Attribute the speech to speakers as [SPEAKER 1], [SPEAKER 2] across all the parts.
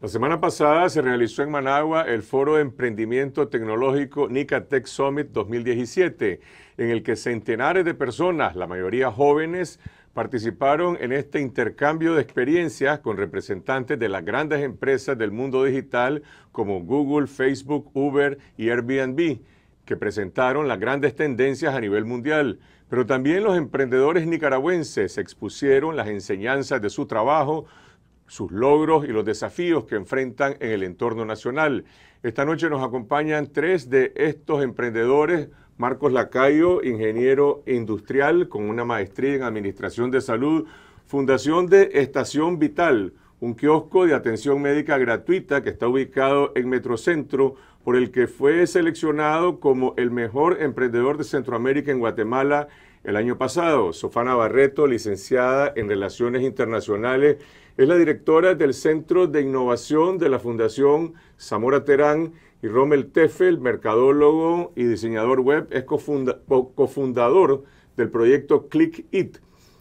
[SPEAKER 1] La semana pasada se realizó en Managua el Foro de Emprendimiento Tecnológico Tech Summit 2017, en el que centenares de personas, la mayoría jóvenes, participaron en este intercambio de experiencias con representantes de las grandes empresas del mundo digital como Google, Facebook, Uber y Airbnb que presentaron las grandes tendencias a nivel mundial, pero también los emprendedores nicaragüenses expusieron las enseñanzas de su trabajo, sus logros y los desafíos que enfrentan en el entorno nacional. Esta noche nos acompañan tres de estos emprendedores. Marcos Lacayo, ingeniero industrial con una maestría en Administración de Salud, Fundación de Estación Vital, un kiosco de atención médica gratuita que está ubicado en Metrocentro, por el que fue seleccionado como el mejor emprendedor de Centroamérica en Guatemala el año pasado. Sofana Barreto, licenciada en Relaciones Internacionales, es la directora del Centro de Innovación de la Fundación Zamora Terán y Rommel Teffel, mercadólogo y diseñador web, es cofundador del proyecto Click It,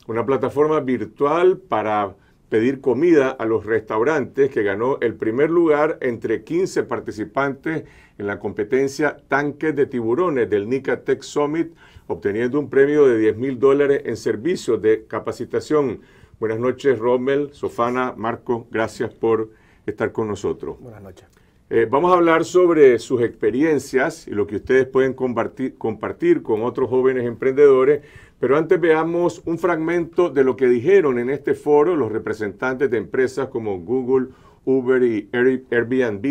[SPEAKER 1] una plataforma virtual para pedir comida a los restaurantes, que ganó el primer lugar entre 15 participantes en la competencia Tanques de Tiburones del NICA Tech Summit, obteniendo un premio de 10 mil dólares en servicios de capacitación. Buenas noches, Rommel, Sofana, Marco, gracias por estar con nosotros. Buenas noches. Eh, vamos a hablar sobre sus experiencias y lo que ustedes pueden compartir con otros jóvenes emprendedores pero antes veamos un fragmento de lo que dijeron en este foro los representantes de empresas como Google, Uber y Airbnb,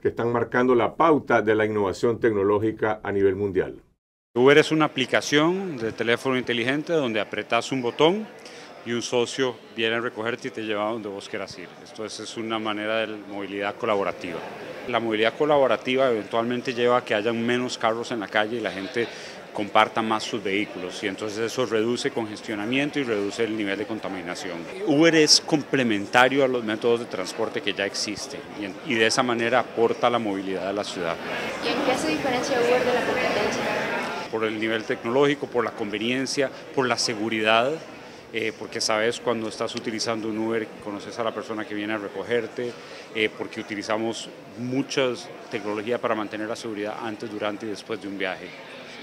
[SPEAKER 1] que están marcando la pauta de la innovación tecnológica a nivel
[SPEAKER 2] mundial. Uber es una aplicación de teléfono inteligente donde apretas un botón y un socio viene a recogerte y te lleva donde vos quieras ir. Esto es una manera de movilidad colaborativa. La movilidad colaborativa eventualmente lleva a que haya menos carros en la calle y la gente compartan más sus vehículos y entonces eso reduce congestionamiento y reduce el nivel de contaminación. Uber es complementario a los métodos de transporte que ya existen y, de esa manera aporta la movilidad de la ciudad.
[SPEAKER 3] ¿Y en qué se diferencia Uber de la competencia?
[SPEAKER 2] Por el nivel tecnológico, por la conveniencia, por la seguridad. Eh, porque sabes cuando estás utilizando un Uber, conoces a la persona que viene a recogerte, eh, porque utilizamos muchas tecnologías para mantener la seguridad antes, durante y después de un viaje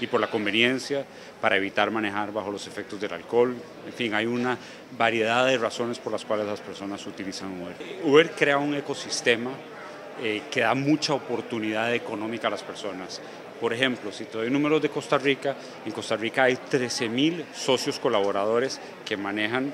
[SPEAKER 2] y por la conveniencia, para evitar manejar bajo los efectos del alcohol. En fin, hay una variedad de razones por las cuales las personas utilizan Uber. Uber crea un ecosistema eh, que da mucha oportunidad económica a las personas. Por ejemplo, si te doy números de Costa Rica, en Costa Rica hay 13.000 socios colaboradores que manejan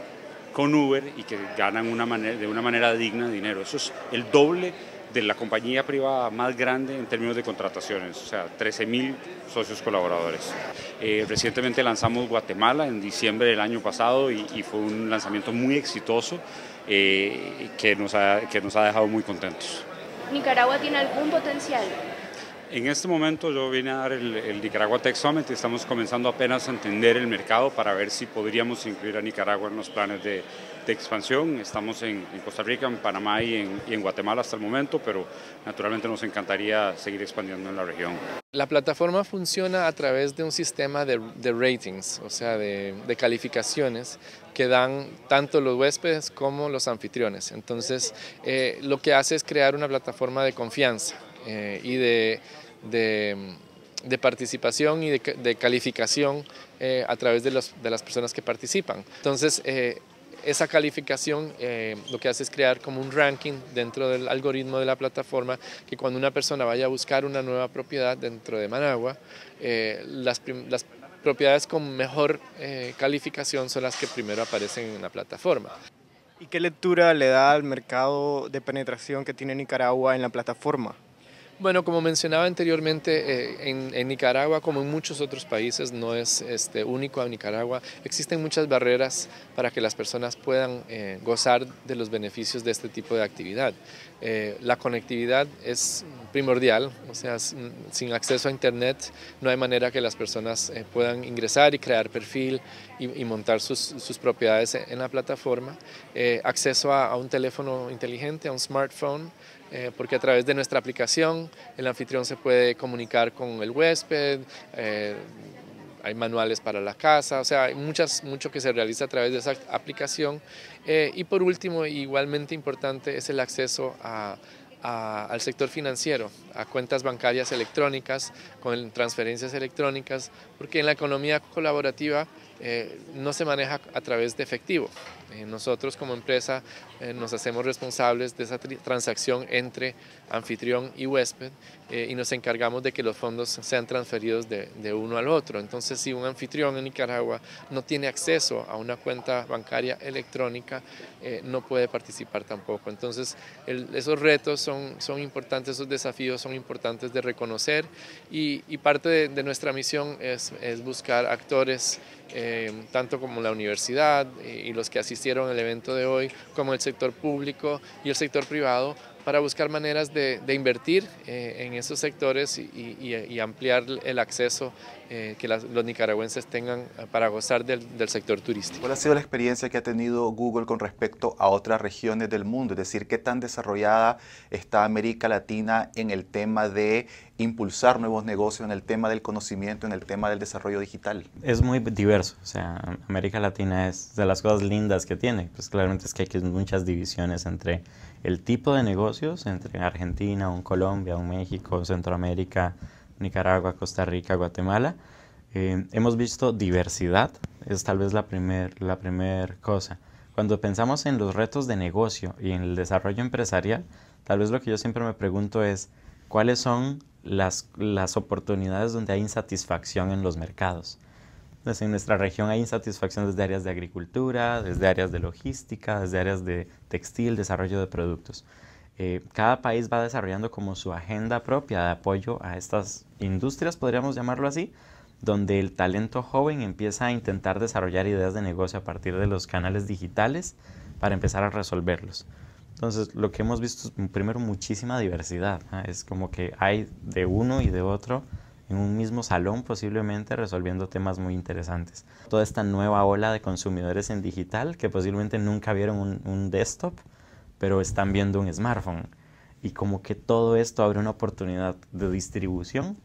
[SPEAKER 2] con Uber y que ganan de una manera digna dinero. Eso es el doble de la compañía privada más grande en términos de contrataciones, o sea, 13.000 socios colaboradores. Eh, recientemente lanzamos Guatemala en diciembre del año pasado y, fue un lanzamiento muy exitoso eh, que, nos ha, que nos ha dejado muy contentos.
[SPEAKER 3] ¿Nicaragua tiene algún potencial?
[SPEAKER 2] En este momento yo vine a dar el, Nicaragua Tech Summit y estamos comenzando apenas a entender el mercado para ver si podríamos incluir a Nicaragua en los planes de, expansión. Estamos en, Costa Rica, en Panamá y en, Guatemala hasta el momento, pero naturalmente nos encantaría seguir expandiendo en la región.
[SPEAKER 4] La plataforma funciona a través de un sistema de, ratings, o sea, de, calificaciones que dan tanto los huéspedes como los anfitriones. Entonces, eh, lo que hace es crear una plataforma de confianza eh, y de, participación y de, calificación eh, a través de, las personas que participan. Entonces, esa calificación eh, lo que hace es crear como un ranking dentro del algoritmo de la plataforma que cuando una persona vaya a buscar una nueva propiedad dentro de Managua, eh, las, propiedades con mejor eh, calificación son las que primero aparecen en la plataforma. ¿Y qué lectura le da al mercado de penetración que tiene Nicaragua en la plataforma? Bueno, como mencionaba anteriormente, eh, en, Nicaragua, como en muchos otros países, no es este, único a Nicaragua, existen muchas barreras para que las personas puedan eh, gozar de los beneficios de este tipo de actividad. Eh, la conectividad es primordial, o sea, sin acceso a Internet no hay manera que las personas puedan ingresar y crear perfil y, montar sus, propiedades en la plataforma. acceso a un teléfono inteligente, a un smartphone, eh, porque a través de nuestra aplicación el anfitrión se puede comunicar con el huésped, eh, hay manuales para la casa, o sea, hay muchas, mucho que se realiza a través de esa aplicación. Eh, y por último, igualmente importante, es el acceso al sector financiero, a cuentas bancarias electrónicas, con transferencias electrónicas, porque en la economía colaborativa no se maneja a través de efectivo, eh, nosotros como empresa eh, nos hacemos responsables de esa transacción entre anfitrión y huésped eh, y nos encargamos de que los fondos sean transferidos de, uno al otro. Entonces, si un anfitrión en Nicaragua no tiene acceso a una cuenta bancaria electrónica, no puede participar tampoco. Entonces, esos retos son, son importantes, esos desafíos son importantes de reconocer y, parte de, nuestra misión es, es buscar actores, tanto como la universidad y los que asisten asistieron el evento de hoy, como el sector público y el sector privado, para buscar maneras de, invertir eh, en esos sectores y, ampliar el acceso eh, que los nicaragüenses tengan eh, para gozar del, del, sector turístico. ¿Cuál
[SPEAKER 5] ha sido la experiencia que ha tenido Google con respecto a otras regiones del mundo? Es decir, ¿qué tan desarrollada está América Latina en el tema de impulsar nuevos negocios, en el tema del conocimiento, en el tema del desarrollo digital? Es muy diverso. O sea, América Latina es de las cosas lindas que tiene. Pues claramente es que hay muchas divisiones entre el tipo de negocios entre Argentina, Colombia, México, Centroamérica, Nicaragua, Costa Rica, Guatemala. Eh, hemos visto diversidad, es tal vez la primera la primer cosa. Cuando pensamos en los retos de negocio y en el desarrollo empresarial, tal vez lo que yo siempre me pregunto es, ¿cuáles son las, las oportunidades donde hay insatisfacción en los mercados? Entonces, pues, en nuestra región hay insatisfacción desde áreas de agricultura, desde áreas de logística, desde áreas de textil, desarrollo de productos. Eh, cada país va desarrollando como su agenda propia de apoyo a estas industrias, podríamos llamarlo así, donde el talento joven empieza a intentar desarrollar ideas de negocio a partir de los canales digitales para empezar a resolverlos. Entonces, lo que hemos visto es primero muchísima diversidad. Es como que hay de uno y de otro en un mismo salón posiblemente resolviendo temas muy interesantes. Toda esta nueva ola de consumidores en digital que posiblemente nunca vieron un, un desktop, pero están viendo un smartphone. Y como que todo esto abre una oportunidad de distribución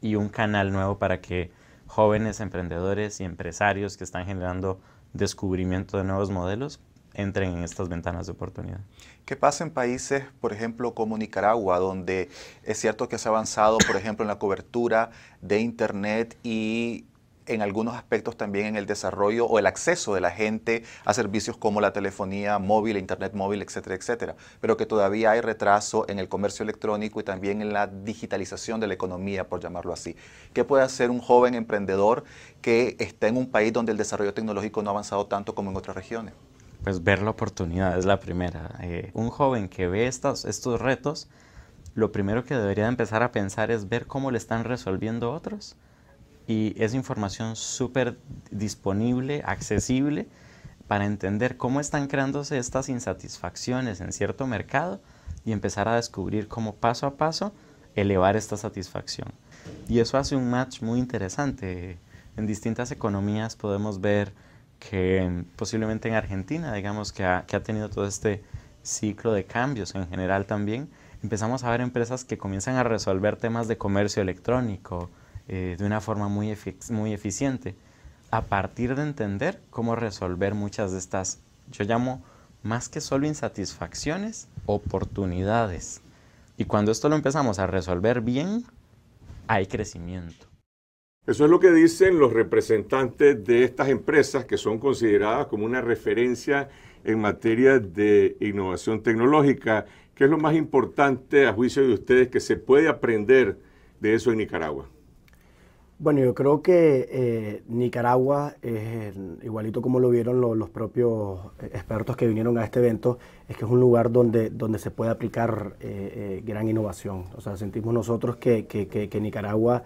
[SPEAKER 5] y un canal nuevo para que jóvenes emprendedores y empresarios que están generando descubrimiento de nuevos modelos entren en estas ventanas de oportunidad. ¿Qué pasa en países, por ejemplo, como Nicaragua, donde es cierto que se ha avanzado, por ejemplo, en la cobertura de Internet y en algunos aspectos también en el desarrollo o el acceso de la gente a servicios como la telefonía móvil, internet móvil, etcétera, etcétera, pero que todavía hay retraso en el comercio electrónico y también en la digitalización de la economía, por llamarlo así. ¿Qué puede hacer un joven emprendedor que está en un país donde el desarrollo tecnológico no ha avanzado tanto como en otras regiones? pues ver la oportunidad es la primera. Eh, un joven que ve estos, estos retos, lo primero que debería empezar a pensar es ver cómo le están resolviendo otros. Y es información súper disponible, accesible, para entender cómo están creándose estas insatisfacciones en cierto mercado y empezar a descubrir cómo paso a paso elevar esta satisfacción. Y eso hace un match muy interesante. En distintas economías podemos ver que posiblemente en Argentina, digamos, que ha, tenido todo este ciclo de cambios en general también, empezamos a ver empresas que comienzan a resolver temas de comercio electrónico eh, de una forma muy, muy eficiente, a partir de entender cómo resolver muchas de estas, yo llamo más que solo insatisfacciones, oportunidades. Y cuando esto lo empezamos a resolver bien, hay crecimiento.
[SPEAKER 1] Eso es lo que dicen los representantes de estas empresas que son consideradas como una referencia en materia de innovación tecnológica. ¿Qué es lo más importante a juicio de ustedes que se puede aprender de eso en Nicaragua?
[SPEAKER 6] Bueno, yo creo que eh, Nicaragua, es igualito como lo vieron los, propios eh, expertos que vinieron a este evento, es que es un lugar donde, donde se puede aplicar eh, gran innovación. O sea, sentimos nosotros que, que Nicaragua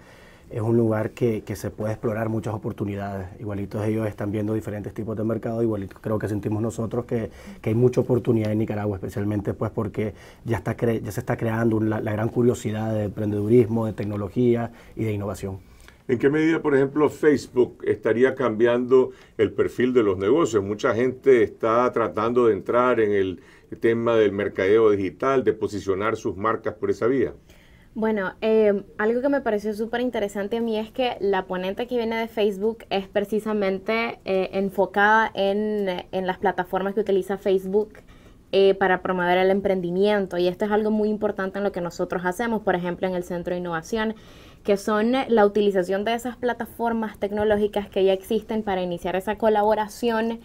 [SPEAKER 6] es un lugar que, se puede explorar muchas oportunidades. Igualitos ellos están viendo diferentes tipos de mercado, igualito creo que sentimos nosotros que, hay mucha oportunidad en Nicaragua, especialmente pues porque ya, está ya se está creando la gran curiosidad de emprendedurismo, de tecnología y
[SPEAKER 1] de innovación. ¿En qué medida, por ejemplo, Facebook estaría cambiando el perfil de los negocios? Mucha gente está tratando de entrar en el tema del mercadeo digital, de posicionar sus marcas por esa vía.
[SPEAKER 3] Bueno, eh, algo que me pareció súper interesante a mí es que la ponente que viene de Facebook es precisamente eh, enfocada en, las plataformas que utiliza Facebook eh, para promover el emprendimiento y esto es algo muy importante en lo que nosotros hacemos, por ejemplo, en el Centro de Innovación, que son la utilización de esas plataformas tecnológicas que ya existen para iniciar esa colaboración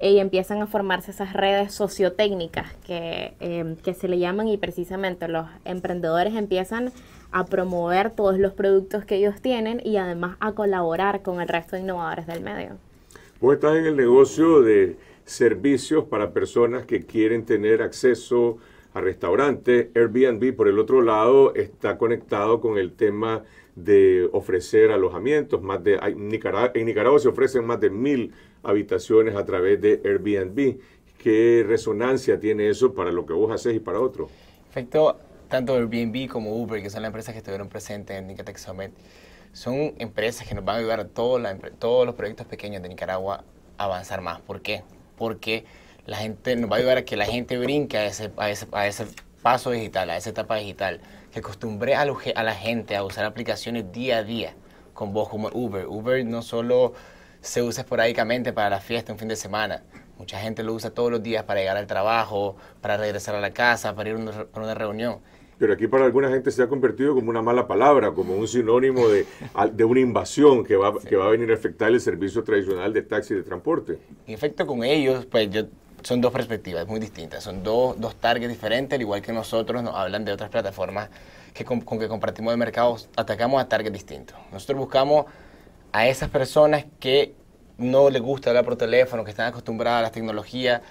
[SPEAKER 3] y empiezan a formarse esas redes sociotécnicas que, em, que, se le llaman y precisamente los emprendedores empiezan a promover todos los productos que ellos tienen y además a colaborar con el resto de innovadores del medio.
[SPEAKER 1] Vos estás en el negocio de servicios para personas que quieren tener acceso a restaurantes. Airbnb, por el otro lado, está conectado con el tema de ofrecer alojamientos. Más de, en Nicaragua, en Nicaragua se ofrecen más de mil habitaciones a través de Airbnb. ¿Qué resonancia tiene eso para lo que vos haces y para otro? Efecto,
[SPEAKER 7] tanto Airbnb como Uber, que son las empresas que estuvieron presentes en Nicaragua, son empresas que nos van a ayudar a todos los proyectos pequeños de Nicaragua a avanzar más. ¿Por qué? Porque la gente nos va a ayudar a que la gente brinque a ese, a ese, paso digital, a esa etapa digital, que acostumbré a, a la gente a usar aplicaciones día a día con vos como Uber. Uber no solo se usa esporádicamente para la fiesta un fin de semana. Mucha gente lo usa todos los días para llegar al trabajo, para regresar a la casa, para ir
[SPEAKER 1] a una, reunión. Pero aquí para alguna gente se ha convertido como una mala palabra, como un sinónimo de, de una invasión que va, que va a venir a afectar el servicio tradicional de taxi y de transporte.
[SPEAKER 7] En efecto, con ellos, pues son dos perspectivas muy distintas, son dos, dos targets diferentes, al igual que nosotros nos hablan de otras plataformas que con, que compartimos de mercados, atacamos a targets distintos. Nosotros buscamos a esas personas que no les gusta hablar por teléfono, que están acostumbradas a las tecnologías,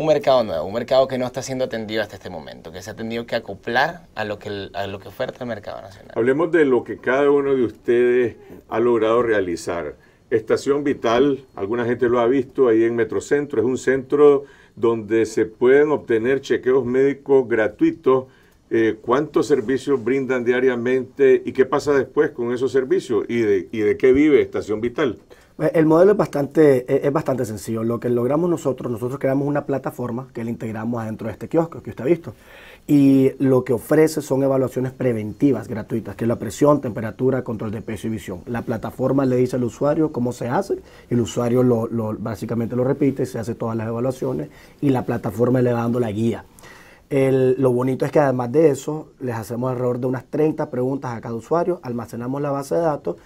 [SPEAKER 7] un mercado nuevo, un mercado que no está siendo atendido hasta este momento, que se ha tenido que acoplar a lo que, lo que oferta el mercado nacional.
[SPEAKER 1] Hablemos de lo que cada uno de ustedes ha logrado realizar. Estación Vital, alguna gente lo ha visto ahí en Metrocentro, es un centro donde se pueden obtener chequeos médicos gratuitos eh, cuántos servicios brindan diariamente y qué pasa después con esos servicios y de, qué vive Estación Vital.
[SPEAKER 6] Pues, el modelo es bastante, es bastante sencillo. Lo que logramos nosotros, nosotros creamos una plataforma que la integramos adentro de este kiosco que usted ha visto. Y lo que ofrece son evaluaciones preventivas gratuitas, que es la presión, temperatura, control de peso y visión. La plataforma le dice al usuario cómo se hace, el usuario lo, lo, básicamente lo repite, se hace todas las evaluaciones y la plataforma le va dando la guía lo bonito es que además de eso, les hacemos alrededor de unas 30 preguntas a cada usuario, almacenamos la base de datos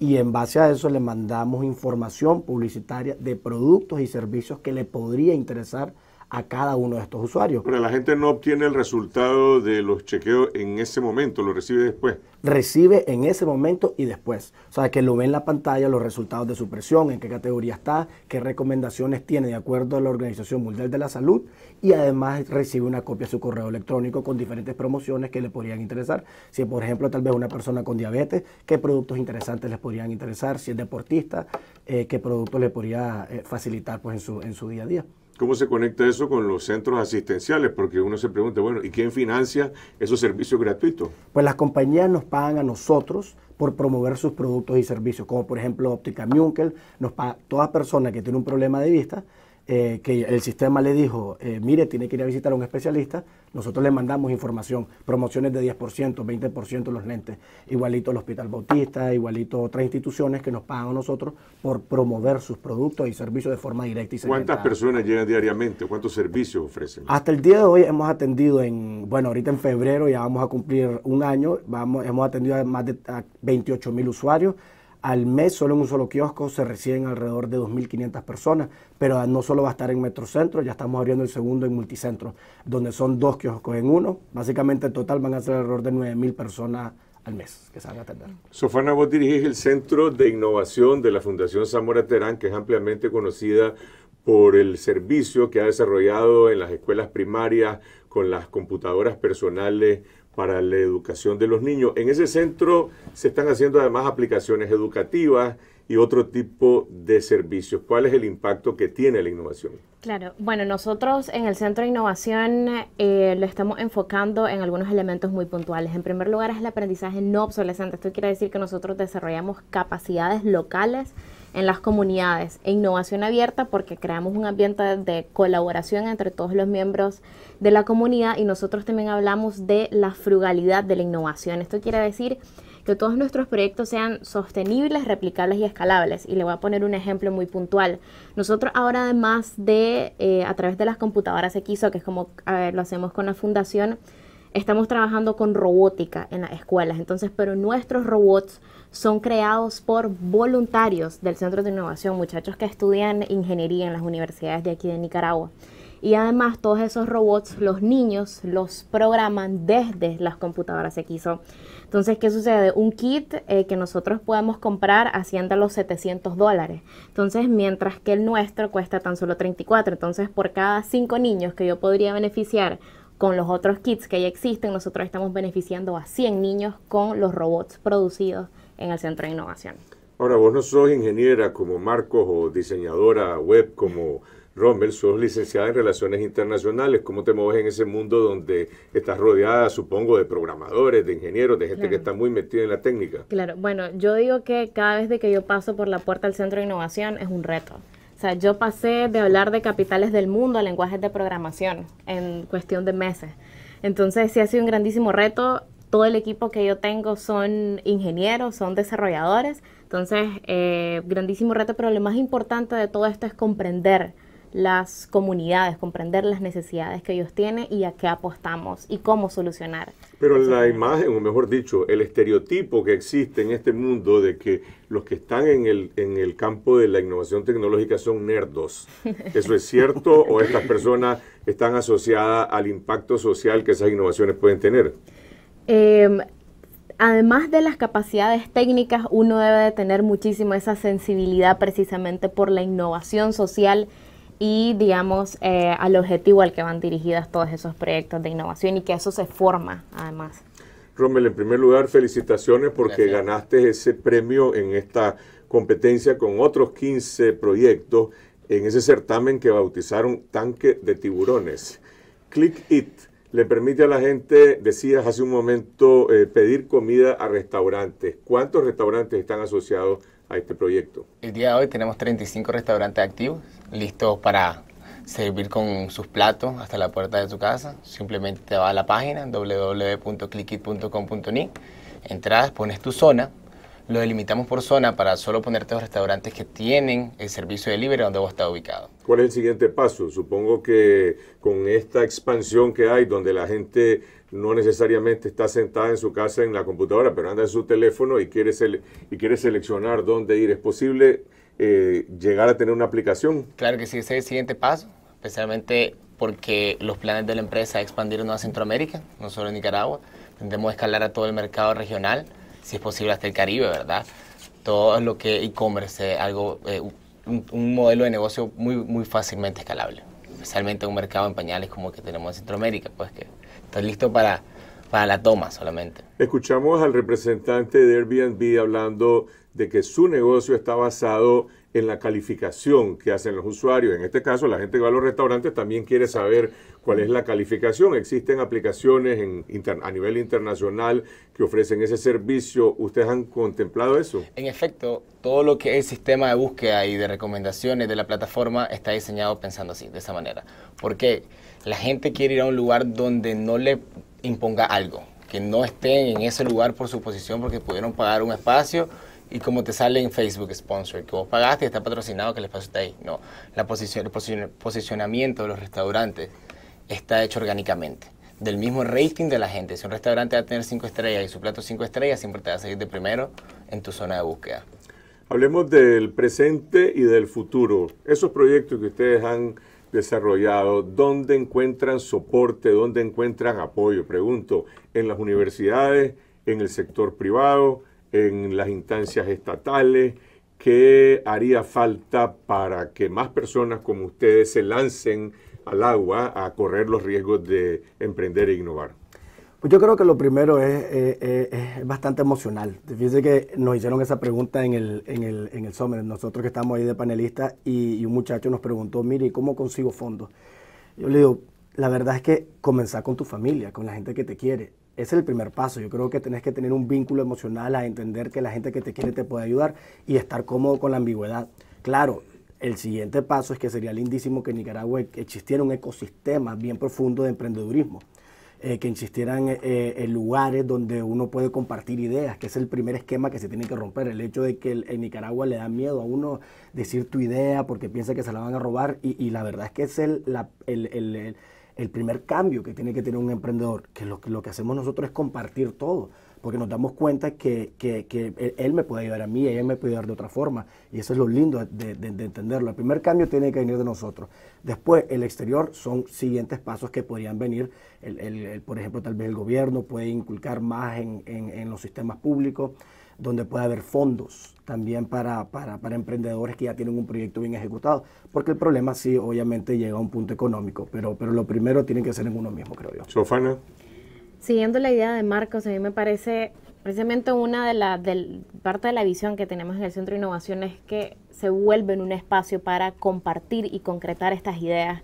[SPEAKER 6] y en base a eso le mandamos información publicitaria de productos y servicios que le podría interesar a cada uno de estos usuarios. Pero
[SPEAKER 1] la gente no obtiene el resultado de los chequeos en ese momento, lo recibe después.
[SPEAKER 6] Recibe en ese momento y después. O sea, que lo ve en la pantalla los resultados de su presión, en qué categoría está, qué recomendaciones tiene de acuerdo a la Organización Mundial de la Salud y además recibe una copia de su correo electrónico con diferentes promociones que le podrían interesar. Si, por ejemplo, tal vez una persona con diabetes, qué productos interesantes les podrían interesar, si es deportista, eh, qué productos le podría eh, facilitar
[SPEAKER 1] pues, su, en su día a día. ¿Cómo se conecta eso con los centros asistenciales? Porque uno se pregunta, bueno, ¿y quién financia esos servicios gratuitos?
[SPEAKER 6] Pues las compañías nos pagan a nosotros por promover sus productos y servicios, como por ejemplo Óptica Munkel, nos paga toda persona que tiene un problema de vista, eh, que el sistema le dijo, eh, mire, tiene que ir a visitar a un especialista, nosotros le mandamos información, promociones de 10%, 20% los lentes, igualito el Hospital Bautista, igualito otras instituciones que nos pagan a nosotros por promover sus productos y servicios de forma directa y segmentada. ¿Cuántas
[SPEAKER 1] personas llegan diariamente? ¿Cuántos servicios ofrecen? Hasta el día de
[SPEAKER 6] hoy hemos atendido en, bueno, ahorita en febrero ya vamos a cumplir un año, vamos, hemos atendido a más de 28 mil usuarios, al mes, solo en un solo kiosco, se reciben alrededor de 2.500 personas, pero no solo va a estar en Metrocentro, ya estamos abriendo el segundo en Multicentro, donde son dos kioscos en uno. Básicamente, en total van a ser alrededor de 9.000 personas
[SPEAKER 1] al mes que se van a atender. Sofana, vos dirigís el Centro de Innovación de la Fundación Zamora Terán, que es ampliamente conocida por el servicio que ha desarrollado en las escuelas primarias con las computadoras personales para la educación de los niños. En ese centro se están haciendo además aplicaciones educativas y otro tipo de servicios. ¿Cuál es el impacto que tiene la innovación?
[SPEAKER 3] Claro, bueno, nosotros en el Centro de Innovación eh, lo estamos enfocando en algunos elementos muy puntuales. En primer lugar es el aprendizaje no obsolescente. Esto quiere decir que nosotros desarrollamos capacidades locales en las comunidades e innovación abierta porque creamos un ambiente de colaboración entre todos los miembros de la comunidad y nosotros también hablamos de la frugalidad de la innovación. Esto quiere decir que todos nuestros proyectos sean sostenibles, replicables y escalables. Y le voy a poner un ejemplo muy puntual. Nosotros ahora además de eh, a través de las computadoras XO, que es como lo hacemos con la fundación, estamos trabajando con robótica en las escuelas, entonces, pero nuestros robots son creados por voluntarios del Centro de Innovación, muchachos que estudian ingeniería en las universidades de aquí de Nicaragua. Y además todos esos robots, los niños los programan desde las computadoras XO. Entonces, ¿qué sucede? Un kit eh, que nosotros podemos comprar asciende a los 700 dólares. Entonces, mientras que el nuestro cuesta tan solo 34. Entonces, por cada cinco niños que yo podría beneficiar con los otros kits que ya existen, nosotros estamos beneficiando a 100 niños con los robots producidos en el Centro de Innovación.
[SPEAKER 1] Ahora, vos no sos ingeniera como Marcos o diseñadora web como Rommel, sos licenciada en Relaciones Internacionales. ¿Cómo te mueves en ese mundo donde estás rodeada, supongo, de programadores, de ingenieros, de gente que está muy metida en la técnica?
[SPEAKER 3] Claro, bueno, yo digo que cada vez de que yo paso por la puerta del Centro de Innovación es un reto. O sea, yo pasé de hablar de capitales del mundo a lenguajes de programación en cuestión de meses. Entonces, sí ha sido un grandísimo reto. Todo el equipo que yo tengo son ingenieros, son desarrolladores. Entonces, eh, grandísimo reto, pero lo más importante de todo esto es comprender las comunidades, comprender las necesidades que ellos tienen y a qué apostamos y cómo solucionar.
[SPEAKER 1] Pero la imagen, o mejor dicho, el estereotipo que existe en este mundo de que los que están en el, campo de la innovación tecnológica son nerdos, ¿eso es cierto o estas personas están asociadas al impacto social que esas innovaciones pueden tener?
[SPEAKER 3] Em, además de las capacidades técnicas, uno debe de tener muchísimo esa sensibilidad precisamente por la innovación social y, digamos, eh, al objetivo al que van dirigidas todos esos proyectos de innovación y que eso se forma, además.
[SPEAKER 1] Rommel, en primer lugar, felicitaciones porque ganaste ese premio en esta competencia con otros 15 proyectos en ese certamen que bautizaron Tanque de Tiburones. Click It le permite a la gente, decías hace un momento, eh, pedir comida a restaurantes. ¿Cuántos restaurantes están asociados a este proyecto.
[SPEAKER 7] El día de hoy tenemos 35 restaurantes activos, listos para servir con sus platos hasta la puerta de tu casa. Simplemente te vas a la página www.clickit.com.ni, entras, pones tu zona, lo delimitamos por zona para solo ponerte los restaurantes que tienen el servicio de delivery donde vos estás ubicado.
[SPEAKER 1] ¿Cuál es el siguiente paso? Supongo que con esta expansión que hay, donde la gente no necesariamente está sentada en su casa en la computadora, pero anda en su teléfono y quiere, y quiere seleccionar dónde ir. ¿Es posible eh, llegar a tener una aplicación? Claro que sí, ese es el siguiente paso, especialmente porque los planes de la empresa expandieron a Centroamérica,
[SPEAKER 7] no solo a Nicaragua. Tendremos que escalar a todo el mercado regional, si es posible hasta el Caribe, ¿verdad? Todo lo que e-commerce algo, eh, un, modelo de negocio muy, muy fácilmente escalable, especialmente un mercado en pañales como el que tenemos en Centroamérica, pues que está listo para, para la toma solamente.
[SPEAKER 1] Escuchamos al representante de Airbnb hablando de que su negocio está basado en la calificación que hacen los usuarios. En este caso, la gente que va a los restaurantes también quiere saber cuál es la calificación. Existen aplicaciones en a nivel internacional que ofrecen ese servicio. ¿Ustedes han contemplado eso?
[SPEAKER 7] En efecto, todo lo que es sistema de búsqueda y de recomendaciones de la plataforma está diseñado pensando así, de esa manera. ¿Por qué? La gente quiere ir a un lugar donde no le imponga algo, que no esté en ese lugar por su posición porque pudieron pagar un espacio y como te sale en Facebook sponsor, que vos pagaste y está patrocinado que el espacio está ahí. No, la posición, el posicionamiento de los restaurantes está hecho orgánicamente. Del mismo rating de la gente. Si un restaurante va a tener cinco estrellas y su plato cinco estrellas, siempre te va a seguir de primero en tu
[SPEAKER 1] zona de búsqueda. Hablemos del presente y del futuro. Esos proyectos que ustedes han desarrollado, dónde encuentran soporte, dónde encuentran apoyo, pregunto, en las universidades, en el sector privado, en las instancias estatales, ¿qué haría falta para que más personas como ustedes se lancen al agua a correr los riesgos de emprender e innovar?
[SPEAKER 6] Pues yo creo que lo primero es, eh, eh, es bastante emocional. Fíjense que nos hicieron esa pregunta en el, en Summer, nosotros que estamos ahí de panelistas, y, un muchacho nos preguntó, mire, ¿cómo consigo fondos? Yo le digo, la verdad es que comenzar con tu familia, con la gente que te quiere. Ese es el primer paso. Yo creo que tenés que tener un vínculo emocional a entender que la gente que te quiere te puede ayudar y estar cómodo con la ambigüedad. Claro, el siguiente paso es que sería lindísimo que en Nicaragua existiera un ecosistema bien profundo de emprendedurismo. Eh, que insistieran eh, eh, en lugares donde uno puede compartir ideas, que es el primer esquema que se tiene que romper. El hecho de que en Nicaragua le da miedo a uno decir tu idea porque piensa que se la van a robar y, la verdad es que es el, el, el, primer cambio que tiene que tener un emprendedor, que lo que hacemos nosotros es compartir todo porque nos damos cuenta que, él me puede ayudar a mí, ella me puede ayudar de otra forma, y eso es lo lindo de, entenderlo. El primer cambio tiene que venir de nosotros. Después, el exterior son siguientes pasos que podrían venir, el, por ejemplo, tal vez el gobierno puede inculcar más en, los sistemas públicos, donde puede haber fondos también para, para, emprendedores que ya tienen un proyecto bien ejecutado, porque el problema sí, obviamente, llega a un punto económico, pero, pero lo primero tiene que ser en uno mismo, creo yo.
[SPEAKER 1] Sofana
[SPEAKER 3] siguiendo la idea de Marcos, a mí me parece precisamente una de las parte de la visión que tenemos en el Centro de Innovación es que se vuelve en un espacio para compartir y concretar estas ideas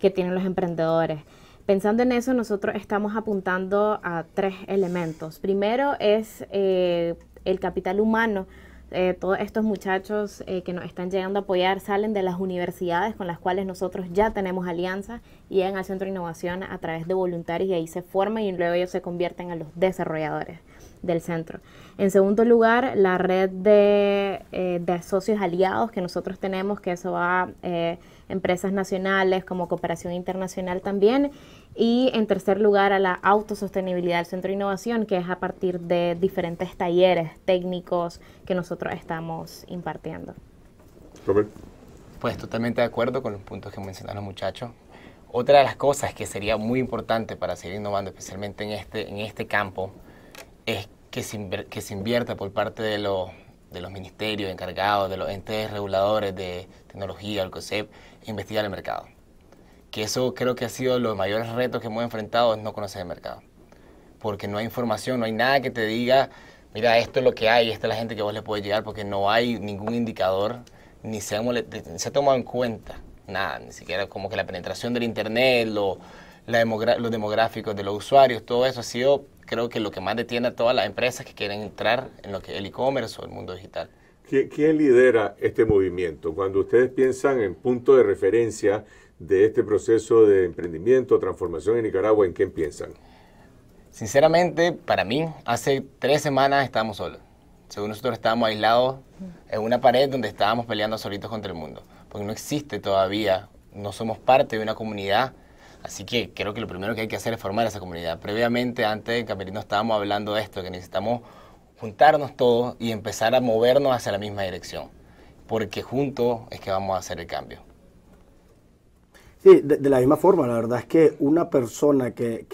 [SPEAKER 3] que tienen los emprendedores. Pensando en eso, nosotros estamos apuntando a tres elementos. Primero es eh, el capital humano. Eh, todos estos muchachos eh, que nos están llegando a apoyar salen de las universidades con las cuales nosotros ya tenemos alianza y llegan al centro de innovación a través de voluntarios y ahí se forman y luego ellos se convierten en los desarrolladores del centro. En segundo lugar, la red de, eh, de socios aliados que nosotros tenemos, que eso va empresas nacionales como cooperación internacional también. Y en tercer lugar, a la autosostenibilidad del Centro de Innovación, que es a partir de diferentes talleres técnicos que nosotros estamos impartiendo.
[SPEAKER 7] Robert. Pues totalmente de acuerdo con los puntos que mencionaron los muchachos. Otra de las cosas que sería muy importante para seguir innovando, especialmente en este, en este campo, es que que se invierta por parte de los de los ministerios encargados, de los entes reguladores de tecnología, el COSEP, investigar el mercado. Que eso creo que ha sido los mayores retos que hemos enfrentado, es no conocer el mercado. Porque no hay información, no hay nada que te diga, mira, esto es lo que hay, esta es la gente que vos le puedes llegar, porque no hay ningún indicador, ni se ha, tomado en cuenta nada, ni siquiera como que la penetración del Internet, los demográficos de los usuarios, todo eso ha sido creo que lo que más detiene a todas las empresas que quieren entrar en lo que es el e-commerce o el mundo
[SPEAKER 1] digital. ¿Quién lidera este movimiento? Cuando ustedes piensan en punto de referencia de este proceso de emprendimiento, transformación en Nicaragua, ¿en qué piensan?
[SPEAKER 7] Sinceramente, para mí, hace tres semanas estábamos solos. Según nosotros estábamos aislados en una pared donde estábamos peleando solitos contra el mundo, porque no existe todavía, no somos parte de una comunidad Así que creo que lo primero que hay que hacer es formar esa comunidad. Previamente, antes de Camerino, estábamos hablando de esto, que necesitamos juntarnos todos y empezar a movernos hacia la misma dirección, porque juntos es que vamos a hacer el cambio.
[SPEAKER 6] Sí, de, la misma forma, la verdad es que una persona que,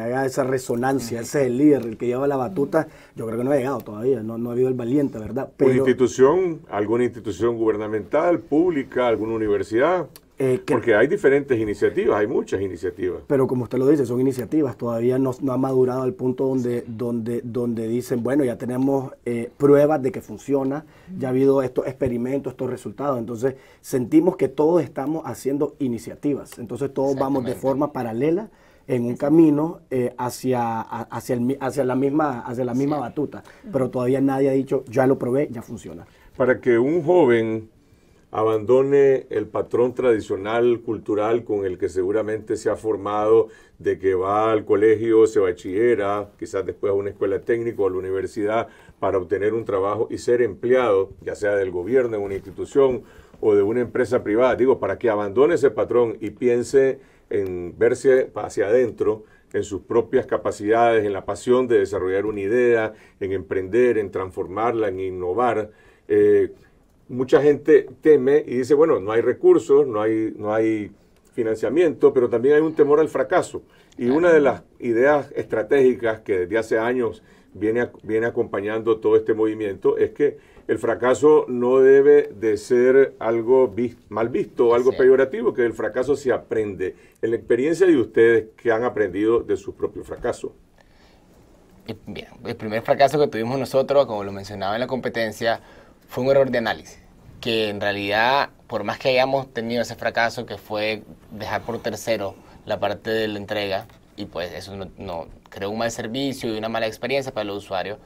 [SPEAKER 6] haga esa resonancia, ese es el líder, el que lleva la batuta, yo creo que no ha llegado todavía, no, ha habido el valiente,
[SPEAKER 1] ¿verdad? ¿Una institución, alguna institución gubernamental, pública, alguna universidad? Eh, Porque hay diferentes iniciativas, hay muchas iniciativas.
[SPEAKER 6] Pero como usted lo dice, son iniciativas, todavía no, ha madurado al punto donde, donde, donde dicen, bueno, ya tenemos eh, pruebas de que funciona, ya ha habido estos experimentos, estos resultados, entonces sentimos que todos estamos haciendo iniciativas, entonces todos vamos de forma paralela en un camino eh, hacia, hacia, hacia, la misma, hacia la misma batuta, pero todavía nadie ha dicho, ya lo probé, ya funciona.
[SPEAKER 1] Para que un joven abandone el patrón tradicional cultural con el que seguramente se ha formado de que va al colegio, se bachillera, quizás después a una escuela técnica o a la universidad para obtener un trabajo y ser empleado, ya sea del gobierno, de una institución o de una empresa privada. Digo, para que abandone ese patrón y piense en verse hacia adentro, en sus propias capacidades, en la pasión de desarrollar una idea, en emprender, en transformarla, en innovar. Eh, mucha gente teme y dice, bueno, no hay recursos, no hay, no hay financiamiento, pero también hay un temor al fracaso. Y una de las ideas estratégicas que desde hace años viene, viene acompañando todo este movimiento es que el fracaso no debe de ser algo mal visto, algo peyorativo, que el fracaso se aprende. En la experiencia de ustedes que han aprendido de su propio fracaso.
[SPEAKER 7] Bien, el primer fracaso que tuvimos nosotros, como lo mencionaba en la competencia, fue un error de análisis, que en realidad, por más que hayamos tenido ese fracaso que fue dejar por tercero la parte de la entrega, y pues eso no, creó un mal servicio y una mala experiencia para los usuarios,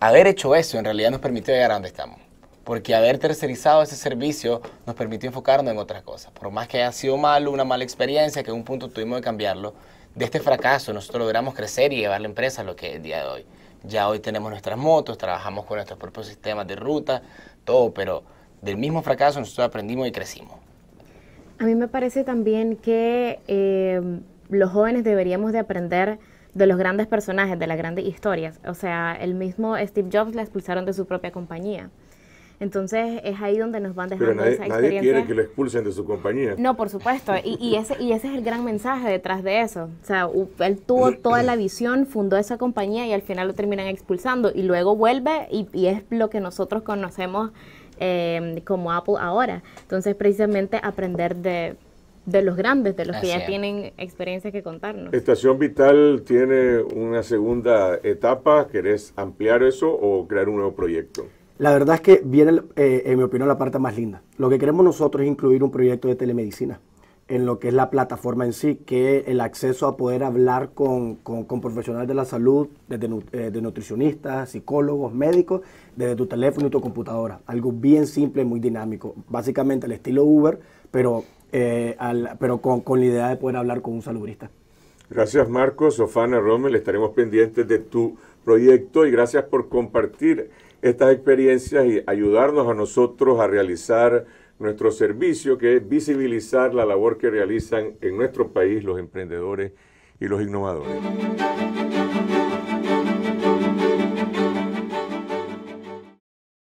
[SPEAKER 7] haber hecho eso en realidad nos permitió llegar a donde estamos. Porque haber tercerizado ese servicio nos permitió enfocarnos en otras cosas. Por más que haya sido malo, una mala experiencia, que en un punto tuvimos que cambiarlo, de este fracaso nosotros logramos crecer y llevar la empresa a lo que es el día de hoy. Ya hoy tenemos nuestras motos, trabajamos con nuestros propios sistemas de ruta, todo, pero del mismo fracaso nosotros aprendimos y crecimos.
[SPEAKER 3] A mí me parece también que eh, los jóvenes deberíamos de aprender de los grandes personajes, de las grandes historias. O sea, el mismo Steve Jobs la expulsaron de su propia compañía. Entonces es ahí donde nos van dejando Pero nadie, esa quiere que lo
[SPEAKER 1] expulsen de su compañía.
[SPEAKER 3] No, por supuesto. Y, ese, es el gran mensaje detrás de eso. O sea, él tuvo toda la eh, visión, fundó esa compañía y al final lo terminan expulsando. Y luego vuelve y, es lo que nosotros conocemos em, como Apple ahora. Entonces, precisamente aprender de, los grandes, de los que ya tienen experiencias que contarnos.
[SPEAKER 1] Estación Vital tiene una segunda etapa, ¿querés ampliar eso o crear un nuevo proyecto?
[SPEAKER 6] La verdad es que viene, eh, en mi opinión, la parte más linda. Lo que queremos nosotros es incluir un proyecto de telemedicina en lo que es la plataforma en sí, que el acceso a poder hablar con, profesionales de la salud, desde eh, de nutricionistas, psicólogos, médicos, desde tu teléfono y tu computadora. Algo bien simple y muy dinámico. Básicamente el estilo Uber, pero, eh, pero con, la idea de poder hablar con un salubrista.
[SPEAKER 1] Gracias Marcos, Sofana Rommel, estaremos pendientes de tu proyecto y gracias por compartir estas experiencias y ayudarnos a nosotros a realizar nuestro servicio, que es visibilizar la labor que realizan en nuestro país los emprendedores y los innovadores.